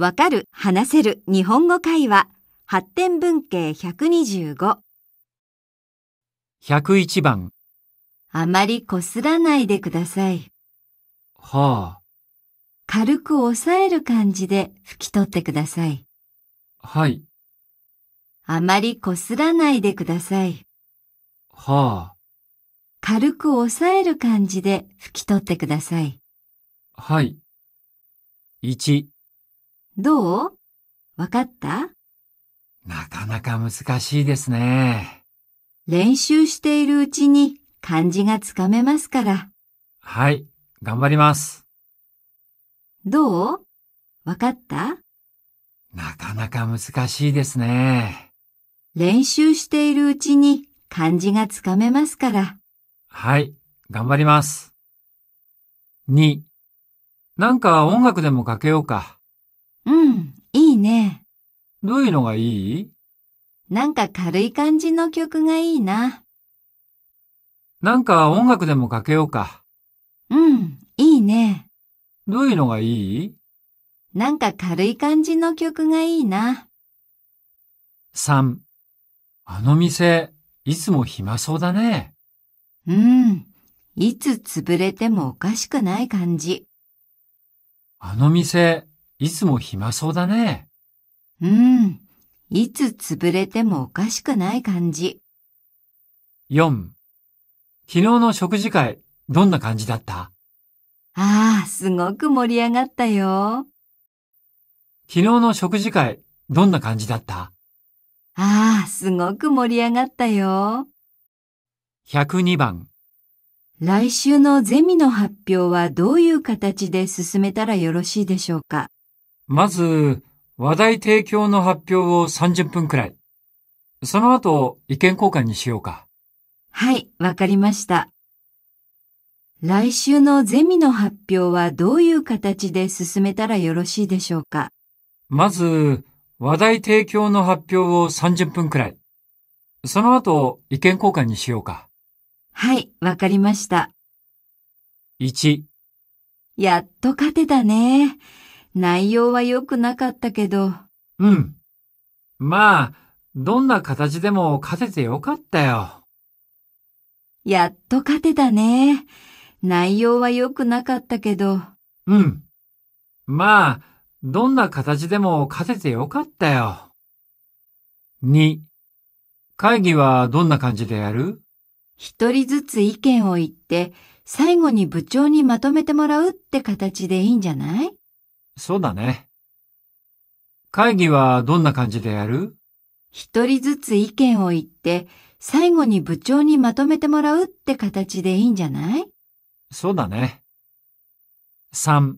わかる、話せる日本語会話発展文系125。101番。あまりこすらないでください。は軽く押さえる感じで拭き取ってください。はい、あまりこすらないでください。は軽く押さえる感じで拭き取ってください。はい。1、どうわかったなかなか難しいですね。練習しているうちに漢字がつかめますから。はい、頑張ります。どうわかったなかなか難しいですね。練習しているうちに漢字がつかめますから。はい、頑張ります。2、なんか音楽でもかけようか。うん、いいね。どういうのがいいなんか軽い感じの曲がいいな。なんか音楽でもかけようか。うん、いいね。どういうのがいいなんか軽い感じの曲がいいな。3. あの店、いつも暇そうだね。うん。いつ潰れてもおかしくない感じ。あの店、いつも暇そうだね。うん。いつ潰れてもおかしくない感じ。4. 昨日の食事会、どんな感じだったああ、すごく盛り上がったよ。昨日の食事会、どんな感じだったああ、すごく盛り上がったよ。102番。来週のゼミの発表はどういう形で進めたらよろしいでしょうかまず、話題提供の発表を30分くらい。その後、意見交換にしようか。はい、わかりました。来週のゼミの発表はどういう形で進めたらよろしいでしょうかまず、話題提供の発表を30分くらい。その後、意見交換にしようか。はい、わかりました。1。やっと勝てたね。内容は良くなかったけど。うん。まあ、どんな形でも勝てて良かったよ。やっと勝てたね。内容は良くなかったけど。うん。まあ、どんな形でも勝てて良かったよ。2. 会議はどんな感じでやる一人ずつ意見を言って、最後に部長にまとめてもらうって形でいいんじゃないそうだね。会議はどんな感じでやる一人ずつ意見を言って、最後に部長にまとめてもらうって形でいいんじゃないそうだね。3.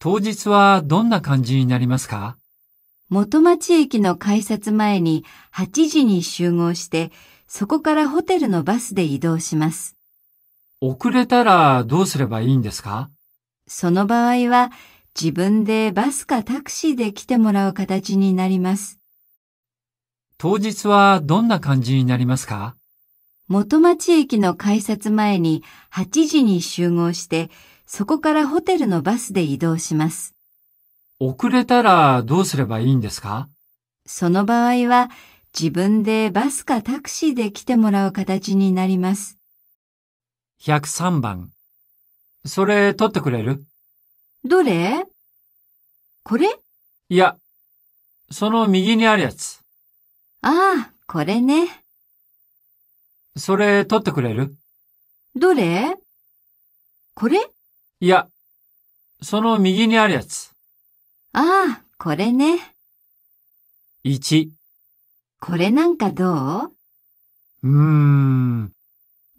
当日はどんな感じになりますか元町駅の改札前に8時に集合して、そこからホテルのバスで移動します。遅れたらどうすればいいんですかその場合は、自分でバスかタクシーで来てもらう形になります。当日はどんな感じになりますか元町駅の改札前に8時に集合して、そこからホテルのバスで移動します。遅れたらどうすればいいんですかその場合は自分でバスかタクシーで来てもらう形になります。103番。それ取ってくれるどれこれいや、その右にあるやつ。ああ、これね。それ取ってくれるどれこれいや、その右にあるやつ。ああ、これね。1。これなんかどううーん。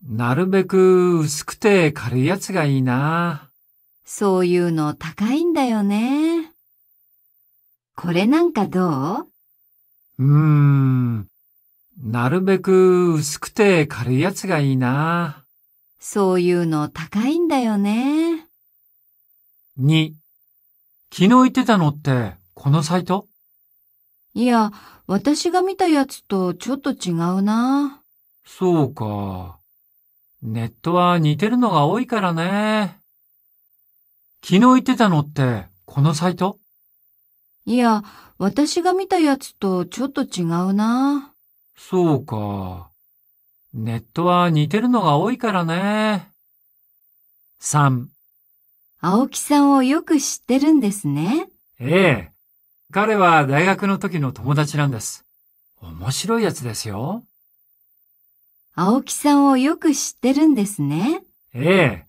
なるべく薄くて軽いやつがいいな。そういうの高いんだよね。これなんかどううーん。なるべく薄くて軽いやつがいいな。そういうの高いんだよね。2。昨日言ってたのって、このサイトいや、私が見たやつとちょっと違うな。そうか。ネットは似てるのが多いからね。昨日言ってたのって、このサイトいや、私が見たやつとちょっと違うな。そうか。ネットは似てるのが多いからね。3。青木さんをよく知ってるんですね。ええ。彼は大学の時の友達なんです。面白いやつですよ。青木さんをよく知ってるんですね。ええ。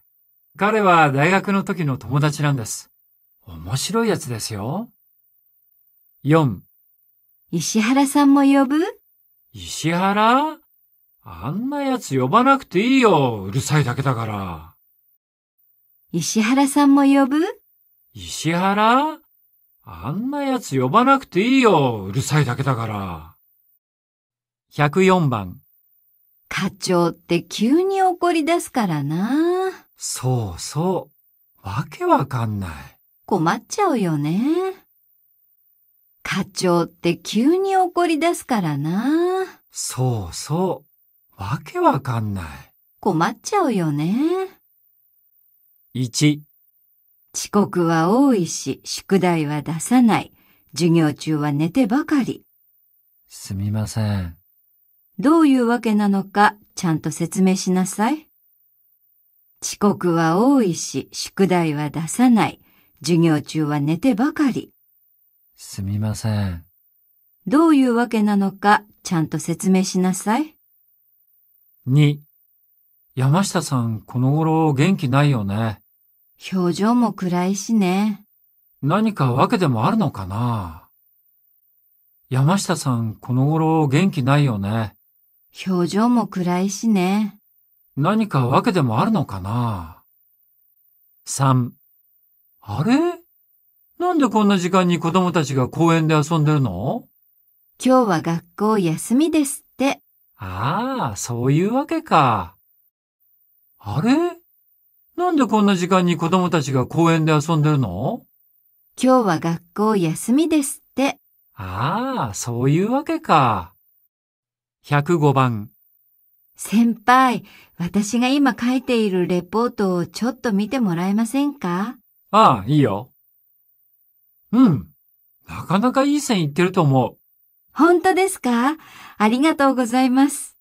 彼は大学の時の友達なんです。面白いやつですよ。4. 石原さんも呼ぶ石原あんなやつ呼ばなくていいよ。うるさいだけだから。石原さんも呼ぶ石原あんなやつ呼ばなくていいよ。うるさいだけだから。104番。課長って急に怒り出すからな。そうそう。わけわかんない。困っちゃうよね。課長って急に怒り出すからな。そうそう。わけわかんない。困っちゃうよね。1。遅刻は多いし、宿題は出さない。授業中は寝てばかり。すみません。どういうわけなのか、ちゃんと説明しなさい。遅刻は多いし、宿題は出さない。授業中は寝てばかり。すみません。どういうわけなのか、ちゃんと説明しなさい。2、山下さん、この頃元気ないよね。表情も暗いしね。何かわけでもあるのかな山下さん、この頃元気ないよね。表情も暗いしね。何かわけでもあるのかな ?3。あれなんでこんな時間に子供たちが公園で遊んでるの今日は学校休みですって。ああ、そういうわけか。あれなんでこんな時間に子供たちが公園で遊んでるの今日は学校休みですって。ああ、そういうわけか。105番。先輩、私が今書いているレポートをちょっと見てもらえませんかああ、いいよ。うん。なかなかいい線いってると思う。本当ですかありがとうございます。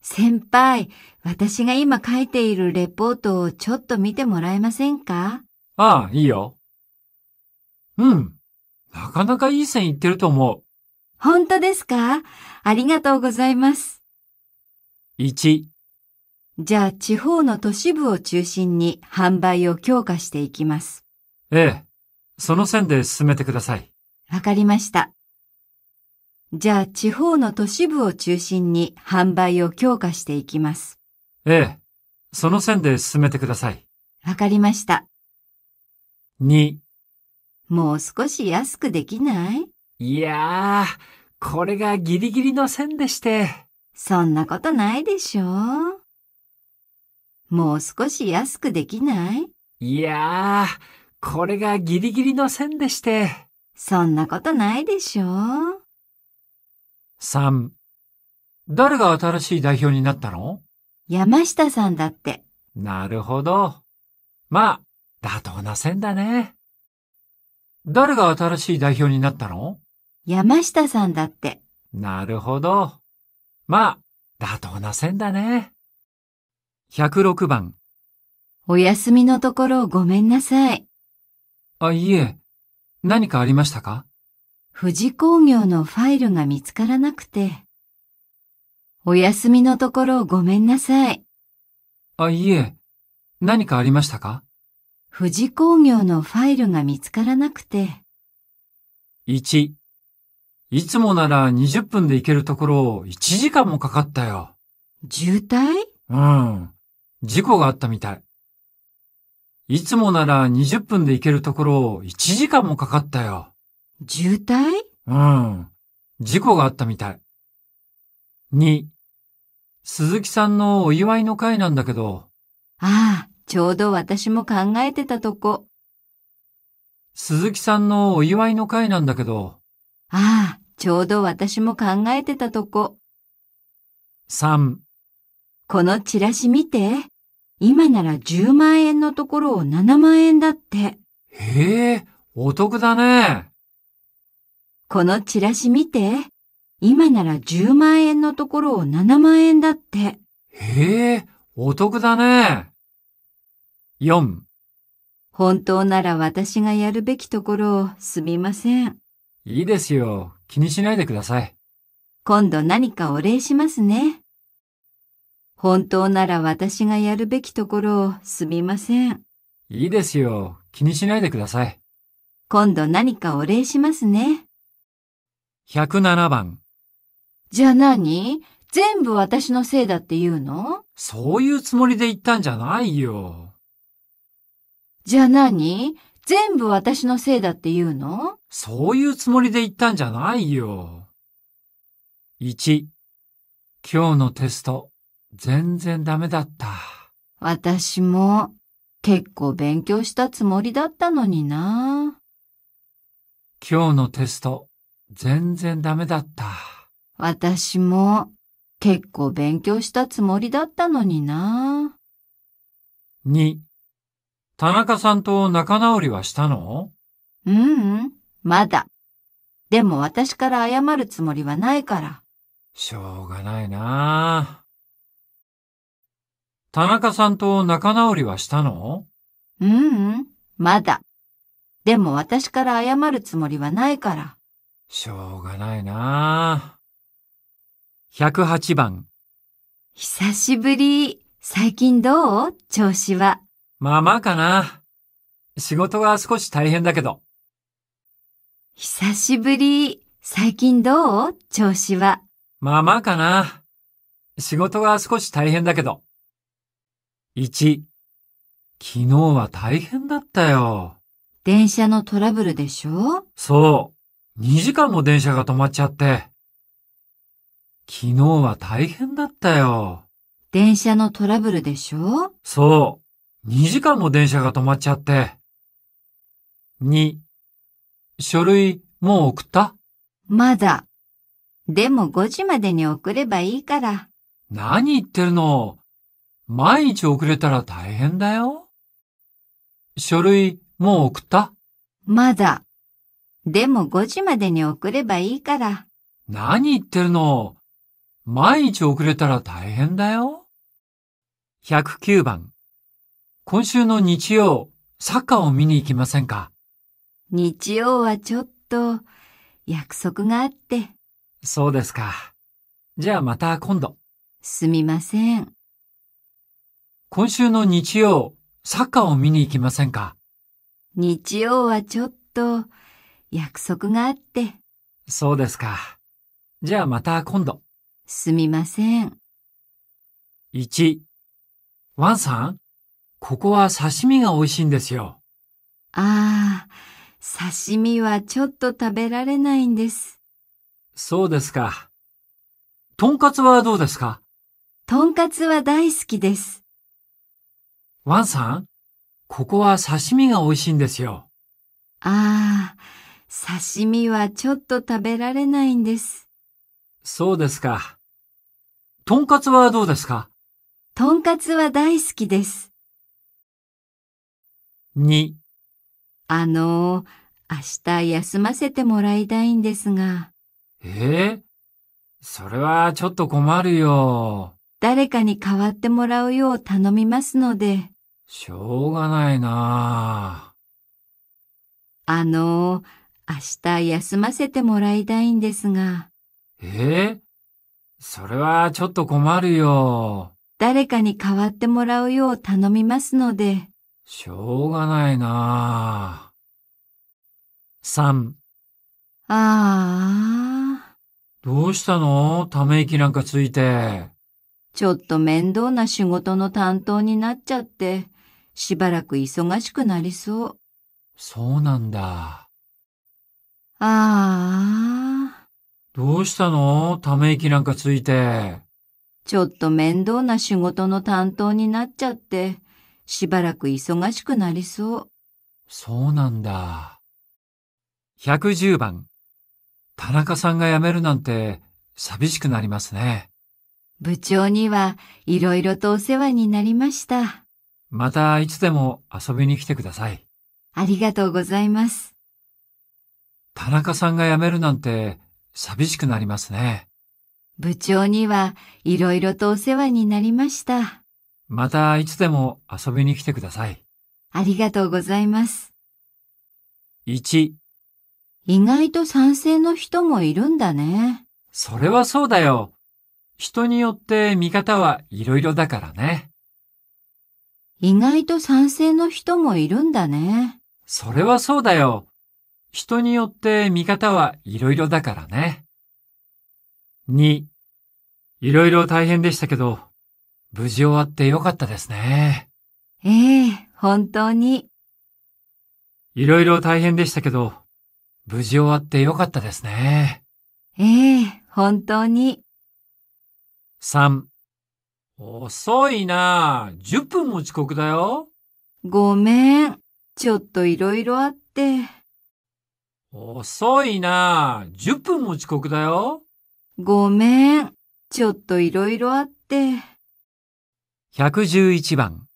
先輩、私が今書いているレポートをちょっと見てもらえませんかああ、いいよ。うん。なかなかいい線いってると思う。本当ですかありがとうございます。1じゃあ地方の都市部を中心に販売を強化していきます。ええ、その線で進めてください。わかりました。じゃあ地方の都市部を中心に販売を強化していきます。ええ、その線で進めてください。わかりました。2もう少し安くできないいやー、これがギリギリの線でして。そんなことないでしょもう少し安くできないいやー、これがギリギリの線でして。そんなことないでしょ ?3。誰が新しい代表になったの山下さんだって。なるほど。まあ、妥当な線だね。誰が新しい代表になったの山下さんだって。なるほど。まあ、妥当な線だね。106番。お休みのところごめんなさい。あ、いえ、何かありましたか富士工業のファイルが見つからなくて。お休みのところごめんなさい。あ、いえ、何かありましたか富士工業のファイルが見つからなくて。1、いつもなら20分で行けるところを1時間もかかったよ。渋滞うん。事故があったみたい。いつもなら20分で行けるところを1時間もかかったよ。渋滞うん。事故があったみたい。に、鈴木さんのお祝いの会なんだけど。ああ、ちょうど私も考えてたとこ。鈴木さんのお祝いの会なんだけど。ああ、ちょうど私も考えてたとこ。3このチラシ見て。今なら10万円のところを7万円だって。へえ、お得だね。このチラシ見て。今なら10万円のところを7万円だって。へえ、お得だね。4本当なら私がやるべきところをすみません。いいですよ。気にしないでください。今度何かお礼しますね。本当なら私がやるべきところをすみません。いいですよ。気にしないでください。今度何かお礼しますね。107番。じゃあ何全部私のせいだって言うのそういうつもりで言ったんじゃないよ。じゃあ何全部私のせいだって言うのそういうつもりで言ったんじゃないよ。1、今日のテスト、全然ダメだった。私も、結構勉強したつもりだったのにな。今日のテスト、全然ダメだった。私も、結構勉強したつもりだったのにな。2、田中さんと仲直りはしたのううん、まだ。でも私から謝るつもりはないから。しょうがないな田中さんと仲直りはしたのううん、まだ。でも私から謝るつもりはないから。しょうがないな108番久しぶり。最近どう調子は。まあまあかな。仕事が少し大変だけど。久しぶり。最近どう調子は。まあまあかな。仕事が少し大変だけど。1、昨日は大変だったよ。電車のトラブルでしょそう。2時間も電車が止まっちゃって。昨日は大変だったよ。電車のトラブルでしょそう。2時間も電車が止まっちゃって。2、書類もう送ったまだ。でも5時までに送ればいいから。何言ってるの毎日遅れたら大変だよ。書類もう送ったまだ。でも5時までに送ればいいから。何言ってるの毎日遅れたら大変だよ。109番。今週の日曜、サッカーを見に行きませんか日曜はちょっと、約束があって。そうですか。じゃあまた今度。すみません。今週の日曜、サッカーを見に行きませんか日曜はちょっと、約束があって。そうですか。じゃあまた今度。すみません。1、ワンさんここは刺身が美味しいんですよ。ああ、刺身はちょっと食べられないんです。そうですか。とんかつはどうですかとんかつは大好きです。ワンさん、ここは刺身が美味しいんですよ。ああ、刺身はちょっと食べられないんです。そうですか。とんかつはどうですかとんかつは大好きです。2あの明日休ませてもらいたいんですが。ええそれはちょっと困るよ。誰かに代わってもらうよう頼みますので。しょうがないなあの明日休ませてもらいたいんですが。ええそれはちょっと困るよ。誰かに代わってもらうよう頼みますので。しょうがないな三。ああ。どうしたのため息なんかついて。ちょっと面倒な仕事の担当になっちゃって、しばらく忙しくなりそう。そうなんだ。ああ。どうしたのため息なんかついて。ちょっと面倒な仕事の担当になっちゃって、しばらく忙しくなりそう。そうなんだ。110番。田中さんが辞めるなんて寂しくなりますね。部長には色々とお世話になりました。またいつでも遊びに来てください。ありがとうございます。田中さんが辞めるなんて寂しくなりますね。部長には色々とお世話になりました。またいつでも遊びに来てください。ありがとうございます。1、意外と賛成の人もいるんだね。それはそうだよ。人によって見方はいろいろだからね。意外と賛成の人もいるんだね。それはそうだよ。人によって見方はいろいろだからね。2、いろいろ大変でしたけど、無事終わってよかったですね。ええ、本当に。いろいろ大変でしたけど、無事終わってよかったですね。ええ、本当に。3。遅いなぁ。10分も遅刻だよ。ごめん。ちょっといろいろあって。遅いなぁ。10分も遅刻だよ。ごめん。ちょっといろいろあって。111番。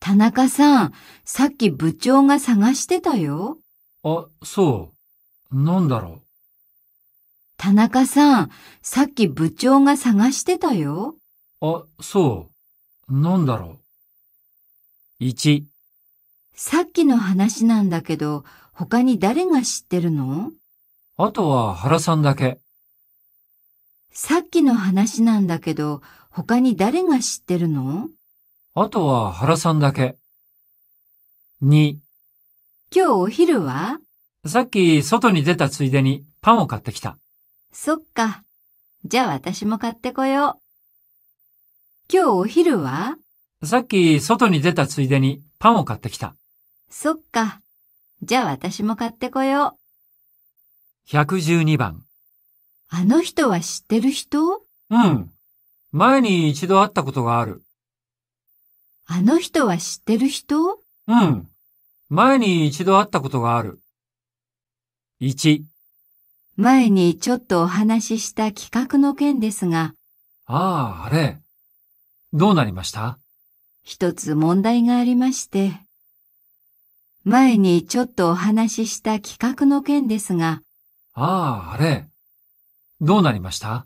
田中さん、さっき部長が探してたよ。あ、そう。なんだろう。田中さん、さっき部長が探してたよ。あ、そう。なんだろう。1。さっきの話なんだけど、他に誰が知ってるのあとは原さんだけ。さっきの話なんだけど、他に誰が知ってるのあとは原さんだけ。2。今日お昼はさっき外に出たついでにパンを買ってきた。そっか。じゃあ私も買ってこよう。今日お昼はさっき外に出たついでにパンを買ってきた。そっか。じゃあ私も買ってこよう。112番。あの人は知ってる人うん。前に一度会ったことがある。あの人は知ってる人うん。前に一度会ったことがある。1。前にちょっとお話しした企画の件ですが。ああ、あれ。どうなりました一つ問題がありまして。前にちょっとお話しした企画の件ですが。ああ、あれ。どうなりました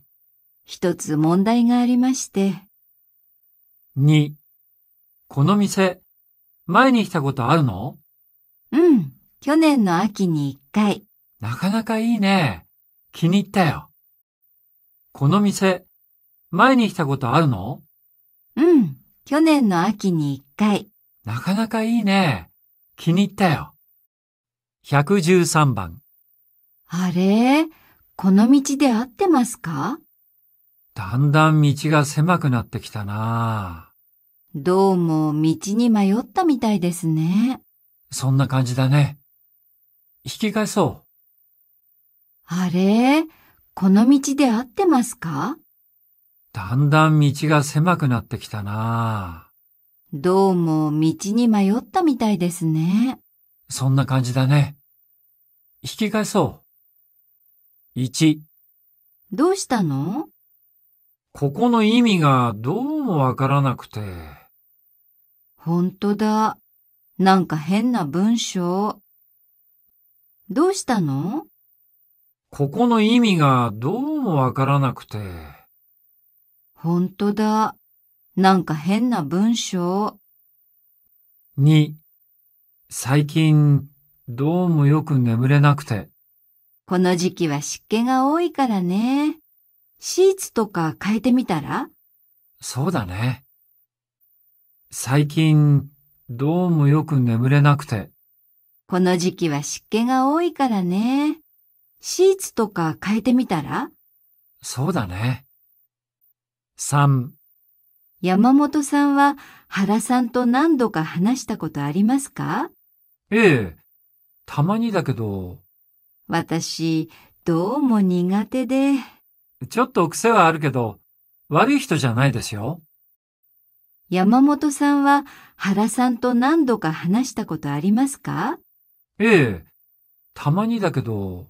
一つ問題がありまして。2、この店、前に来たことあるのうん、去年の秋に一回。なかなかいいね。気に入ったよ。この店、前に来たことあるのうん、去年の秋に一回。なかなかいいね。気に入ったよ。113番。あれこの道で合ってますかだんだん道が狭くなってきたなどうも道に迷ったみたいですね。そんな感じだね。引き返そう。あれこの道で合ってますかだんだん道が狭くなってきたなどうも道に迷ったみたいですね。そんな感じだね。引き返そう。1。どうしたのここの意味がどうもわからなくて。ほんとだ。なんか変な文章。どうしたのここの意味がどうもわからなくて。ほんとだ。なんか変な文章。に、最近、どうもよく眠れなくて。この時期は湿気が多いからね。シーツとか変えてみたらそうだね。最近、どうもよく眠れなくて。この時期は湿気が多いからね。シーツとか変えてみたらそうだね。3山本さんは原さんと何度か話したことありますかええ、たまにだけど。私、どうも苦手で。ちょっと癖はあるけど、悪い人じゃないですよ。山本さんは原さんと何度か話したことありますかええ、たまにだけど。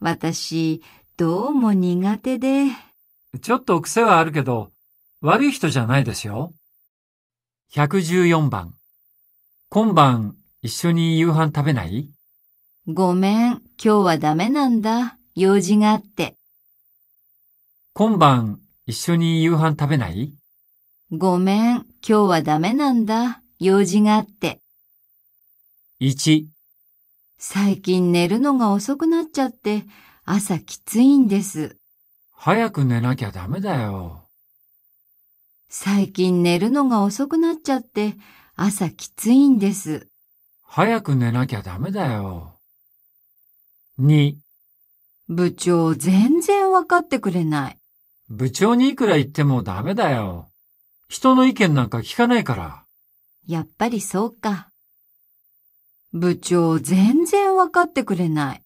私、どうも苦手で。ちょっと癖はあるけど、悪い人じゃないですよ。114番。今晩、一緒に夕飯食べないごめん、今日はダメなんだ。用事があって。今晩一緒に夕飯食べないごめん、今日はダメなんだ。用事があって。1最近寝るのが遅くなっちゃって朝きついんです。早く寝なきゃダメだよ。最近寝るのが遅くなっちゃって朝きついんです。早く寝なきゃダメだよ。2部長全然わかってくれない。部長にいくら言ってもダメだよ。人の意見なんか聞かないから。やっぱりそうか。部長、全然わかってくれない。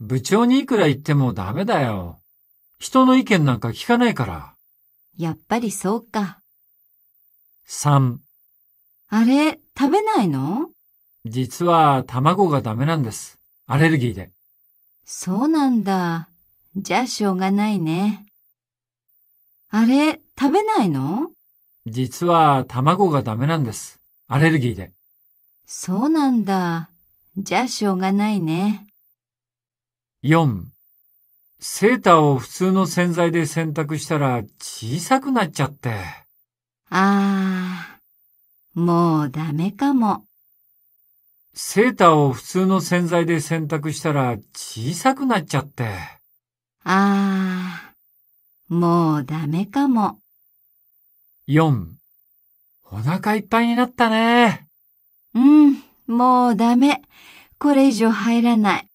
部長にいくら言ってもダメだよ。人の意見なんか聞かないから。やっぱりそうか。3。あれ、食べないの実は卵がダメなんです。アレルギーで。そうなんだ。じゃあしょうがないね。あれ、食べないの実は卵がダメなんです。アレルギーで。そうなんだ。じゃあしょうがないね。4. セーターを普通の洗剤で洗濯したら小さくなっちゃって。ああ、もうダメかも。セーターを普通の洗剤で洗濯したら小さくなっちゃって。ああ。もうダメかも。4. お腹いっぱいになったね。うん、もうダメ。これ以上入らない。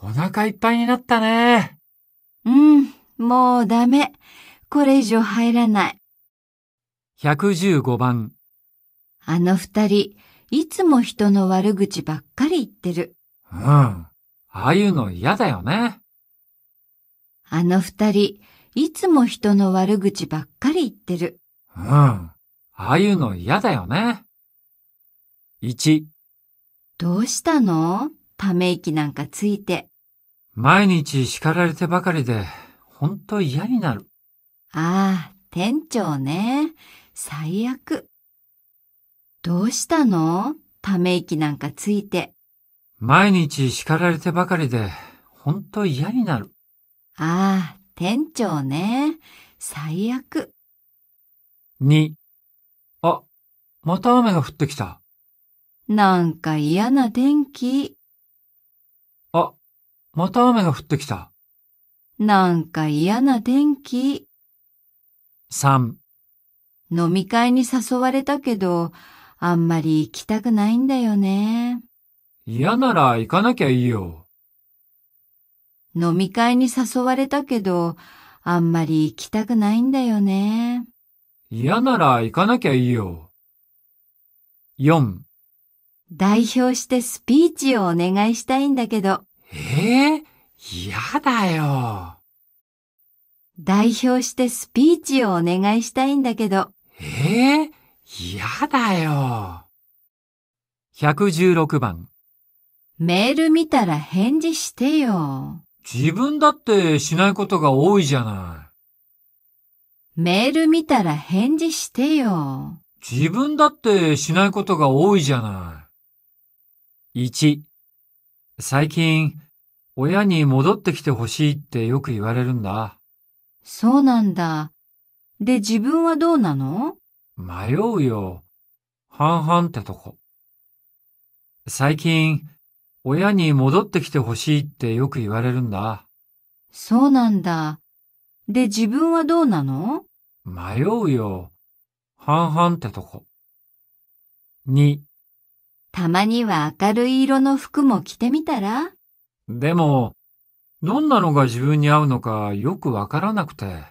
お腹いっぱいになったね。うん、もうダメ。これ以上入らない。115番。あの二人、いつも人の悪口ばっかり言ってる。うん。ああいうの嫌だよね。あの二人、いつも人の悪口ばっかり言ってる。うん。ああいうの嫌だよね。一。どうしたのため息なんかついて。毎日叱られてばかりで、ほんと嫌になる。ああ、店長ね。最悪。どうしたのため息なんかついて。毎日叱られてばかりで、ほんと嫌になる。ああ、店長ね。最悪。2あ、また雨が降ってきた。なんか嫌な天気。あ、また雨が降ってきた。なんか嫌な天気。3飲み会に誘われたけど、あんまり行きたくないんだよね。嫌なら行かなきゃいいよ。飲み会に誘われたけど、あんまり行きたくないんだよね。嫌なら行かなきゃいいよ。4代表してスピーチをお願いしたいんだけど。ええ嫌だよ。代表してスピーチをお願いしたいんだけど。ええ嫌だよ。116番。メール見たら返事してよ。自分だってしないことが多いじゃない。メール見たら返事してよ。自分だってしないことが多いじゃない。1、最近、親に戻ってきてほしいってよく言われるんだ。そうなんだ。で、自分はどうなの迷うよ。半々ってとこ。最近、親に戻ってきてほしいってよく言われるんだ。そうなんだ。で、自分はどうなの迷うよ。半々ってとこ。2。たまには明るい色の服も着てみたらでも、どんなのが自分に合うのかよくわからなくて。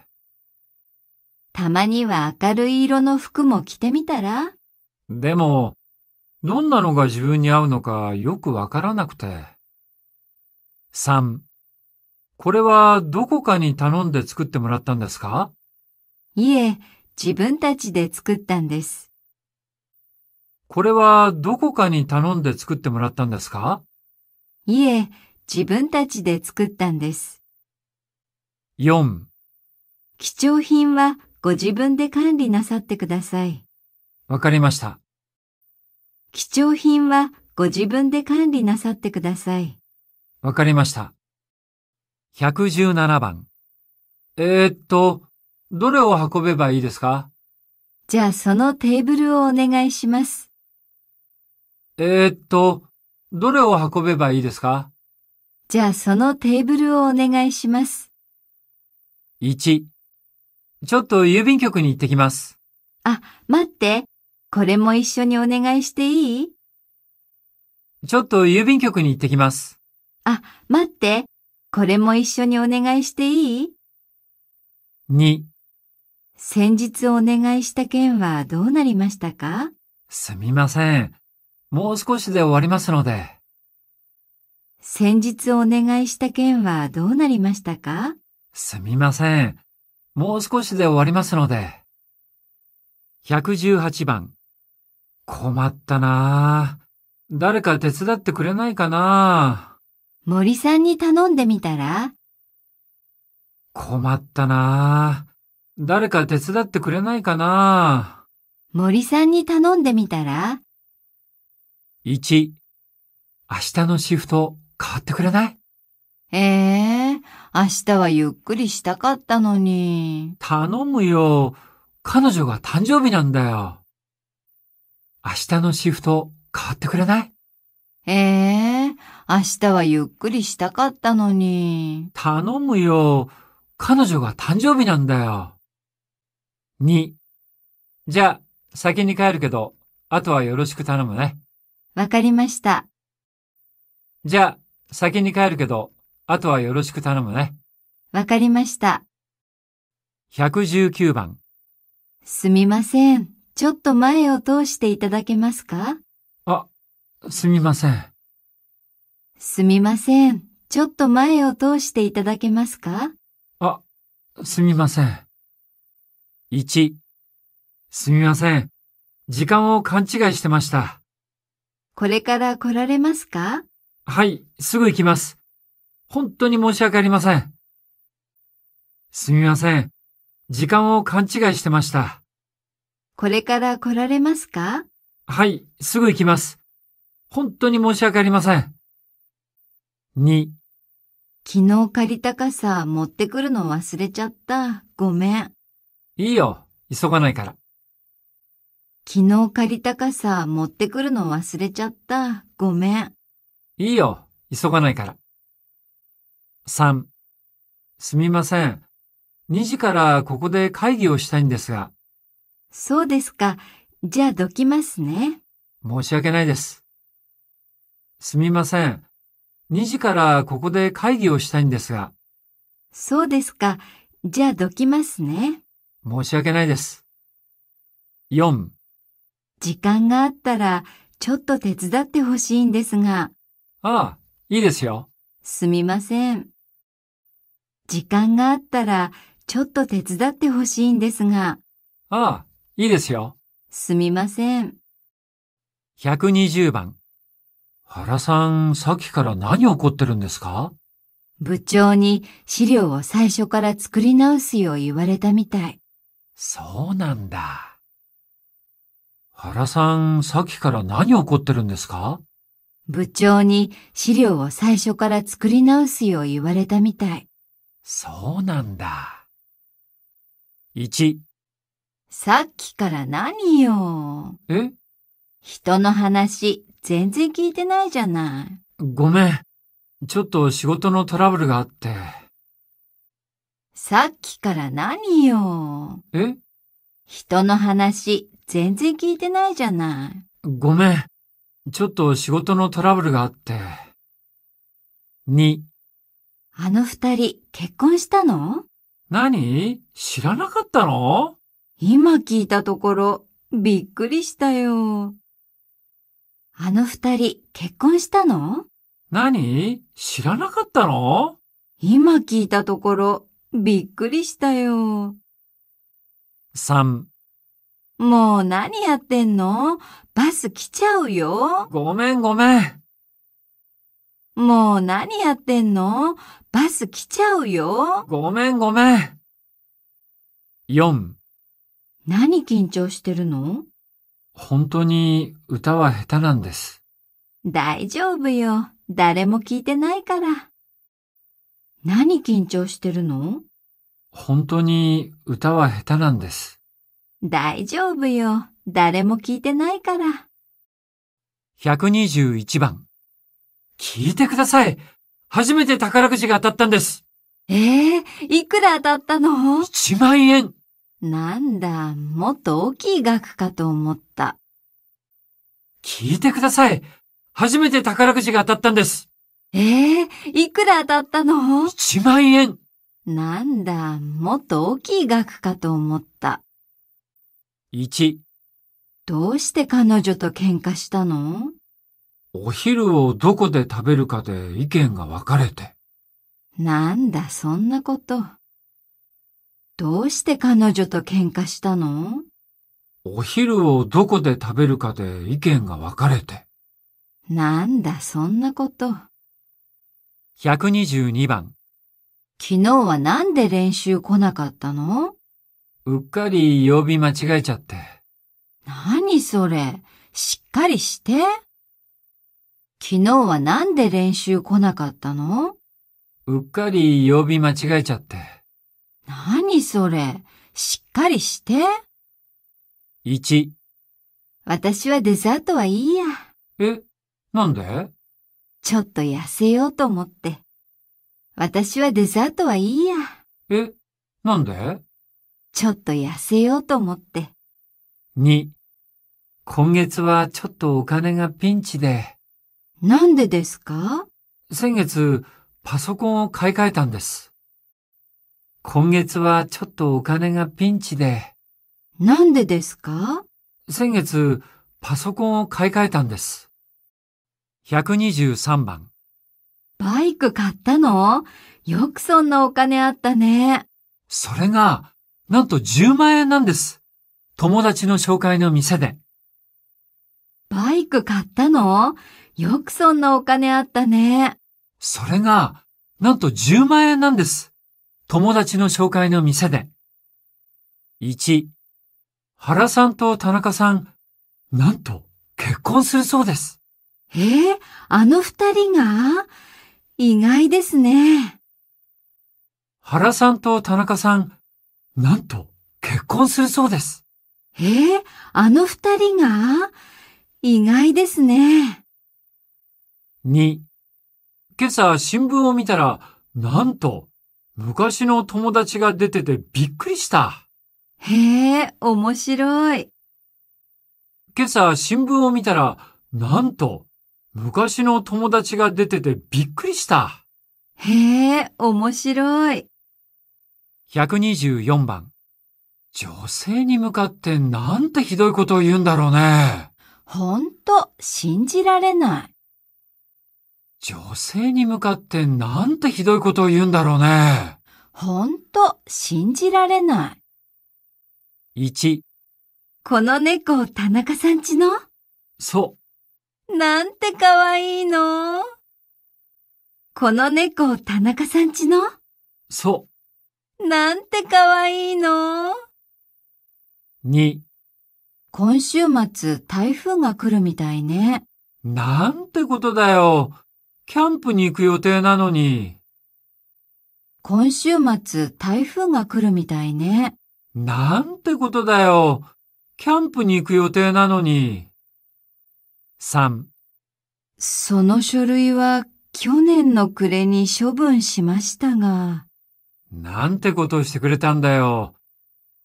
たまには明るい色の服も着てみたらでも、どんなのが自分に合うのかよくわからなくて。3. これはどこかに頼んで作ってもらったんですかいえ、自分たちで作ったんです。これはどこかに頼んで作ってもらったんですかいえ、自分たちで作ったんです。4. 貴重品はご自分で管理なさってください。わかりました。貴重品はご自分で管理なさってください。わかりました。117番。えー、っと、どれを運べばいいですかじゃあそのテーブルをお願いします。えー、っと、どれを運べばいいですかじゃあそのテーブルをお願いします。1。ちょっと郵便局に行ってきます。あ、待って。これも一緒にお願いしていいちょっと郵便局に行ってきます。あ、待って。これも一緒にお願いしていい ?2 先日お願いした件はどうなりましたかすみません。もう少しで終わりますので。先日お願いした件はどうなりましたかすみません。もう少しで終わりますので。118番困ったなぁ。誰か手伝ってくれないかなぁ。森さんに頼んでみたら困ったなぁ。誰か手伝ってくれないかな森さんに頼んでみたら ?1、明日のシフト変わってくれないええー、明日はゆっくりしたかったのに。頼むよ。彼女が誕生日なんだよ。明日のシフト変わってくれないええー、明日はゆっくりしたかったのに。頼むよ。彼女が誕生日なんだよ。2。じゃあ、先に帰るけど、あとはよろしく頼むね。わかりました。じゃあ、先に帰るけど、あとはよろしく頼むね。わかりました。119番。すみません。ちょっと前を通していただけますかあ、すみません。すみません。ちょっと前を通していただけますかあ、すみません。1、すみません。時間を勘違いしてました。これから来られますかはい、すぐ行きます。本当に申し訳ありません。すみません。時間を勘違いしてました。これから来られますかはい、すぐ行きます。本当に申し訳ありません。2昨日借りた傘持ってくるの忘れちゃった。ごめん。いいよ。急がないから。昨日借りた傘持ってくるの忘れちゃった。ごめん。いいよ。急がないから。3すみません。2時からここで会議をしたいんですが。そうですか。じゃあどきますね。申し訳ないです。すみません。2時からここで会議をしたいんですが。そうですか。じゃあどきますね。申し訳ないです。4時間があったらちょっと手伝ってほしいんですが。ああ、いいですよ。すみません。時間があったらちょっと手伝ってほしいんですが。ああ、いいですよ。すみません。120番。原さん、さっきから何怒ってるんですか部長に資料を最初から作り直すよう言われたみたい。そうなんだ。原さん、さっきから何怒ってるんですか部長に資料を最初から作り直すよう言われたみたい。そうなんだ。1、さっきから何よ。え人の話、全然聞いてないじゃない。ごめん。ちょっと仕事のトラブルがあって。さっきから何よ。え人の話、全然聞いてないじゃない。ごめん。ちょっと仕事のトラブルがあって。2。あの二人、結婚したの何知らなかったの今聞いたところ、びっくりしたよ。あの二人、結婚したの何知らなかったの今聞いたところ、びっくりしたよ。三。もう何やってんのバス来ちゃうよ。ごめんごめん。もう何やってんのバス来ちゃうよ。ごめんごめん。四。何緊張してるの本当に歌は下手なんです。大丈夫よ。誰も聞いてないから。何緊張してるの本当に歌は下手なんです。大丈夫よ。誰も聞いてないから。121番。聞いてください。初めて宝くじが当たったんです。ええー、いくら当たったの ?1 万円。なんだ、もっと大きい額かと思った。聞いてください初めて宝くじが当たったんですええー、いくら当たったの ?1 万円なんだ、もっと大きい額かと思った。1どうして彼女と喧嘩したのお昼をどこで食べるかで意見が分かれて。なんだ、そんなこと。どうして彼女と喧嘩したのお昼をどこで食べるかで意見が分かれて。なんだ、そんなこと。122番。昨日はなんで練習来なかったのうっかり曜日間違えちゃって。何それ、しっかりして。昨日はなんで練習来なかったのうっかり曜日間違えちゃって。何それ。しっかりして。1。私はデザートはいいや。え、なんでちょっと痩せようと思って。私はデザートはいいや。え、なんでちょっと痩せようと思って。2. 今月はちょっとお金がピンチで。なんでですか先月、パソコンを買い替えたんです。今月はちょっとお金がピンチで。なんでですか先月、パソコンを買い替えたんです。123番。バイク買ったのよくそんなお金あったね。それが、なんと10万円なんです。友達の紹介の店で。バイク買ったのよくそんなお金あったね。それが、なんと10万円なんです。友達の紹介の店で。1、原さんと田中さん、なんと結婚するそうです。えー、あの二人が意外ですね。原さんと田中さん、なんと結婚するそうです。えー、あの二人が意外ですね。2、今朝新聞を見たら、なんと昔の友達が出ててびっくりした。へえ、面白い。今朝新聞を見たら、なんと、昔の友達が出ててびっくりした。へえ、面白い。124番。女性に向かってなんてひどいことを言うんだろうね。ほんと、信じられない。女性に向かってなんてひどいことを言うんだろうね。ほんと、信じられない。1。この猫、田中さんちのそう。なんてかわいいのこの猫、田中さんちのそう。なんてかわいいの2。今週末、台風が来るみたいね。なんてことだよ。キャンプに行く予定なのに。今週末、台風が来るみたいね。なんてことだよ。キャンプに行く予定なのに。3。その書類は去年の暮れに処分しましたが。なんてことをしてくれたんだよ。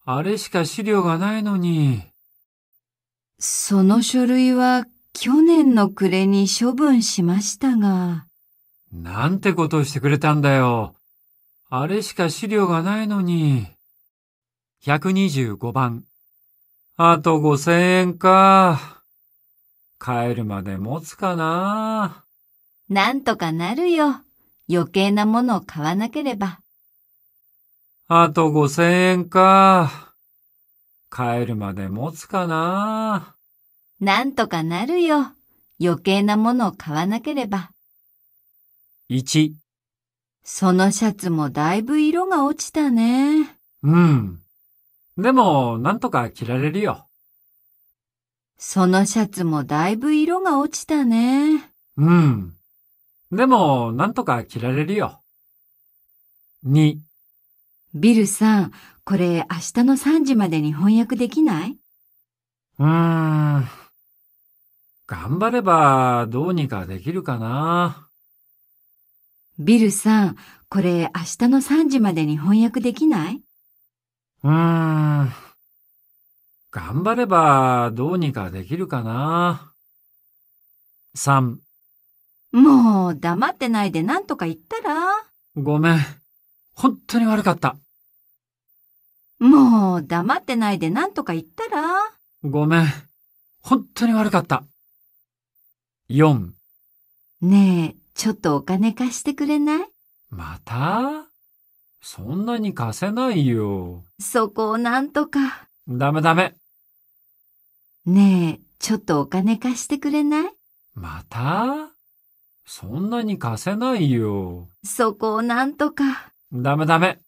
あれしか資料がないのに。その書類は去年の暮れに処分しましたが。なんてことをしてくれたんだよ。あれしか資料がないのに。125番。あと5000円か。帰るまで持つかな。なんとかなるよ。余計なものを買わなければ。あと5000円か。帰るまで持つかな。なんとかなるよ。余計なものを買わなければ。1。そのシャツもだいぶ色が落ちたね。うん。でも、なんとか着られるよ。そのシャツもだいぶ色が落ちたね。うん。でも、なんとか着られるよ。2。ビルさん、これ明日の3時までに翻訳できないうーん。頑張ればどうにかできるかな。ビルさん、これ明日の3時までに翻訳できないうーん。頑張ればどうにかできるかな。3。もう黙ってないで何とか言ったらごめん。本当に悪かった。もう黙ってないで何とか言ったらごめん。本当に悪かった。4ねえ、ちょっとお金貸してくれないまたそんなに貸せないよ。そこをなんとか。ダメダメ。ねえ、ちょっとお金貸してくれないまたそんなに貸せないよ。そこをなんとか。ダメダメ。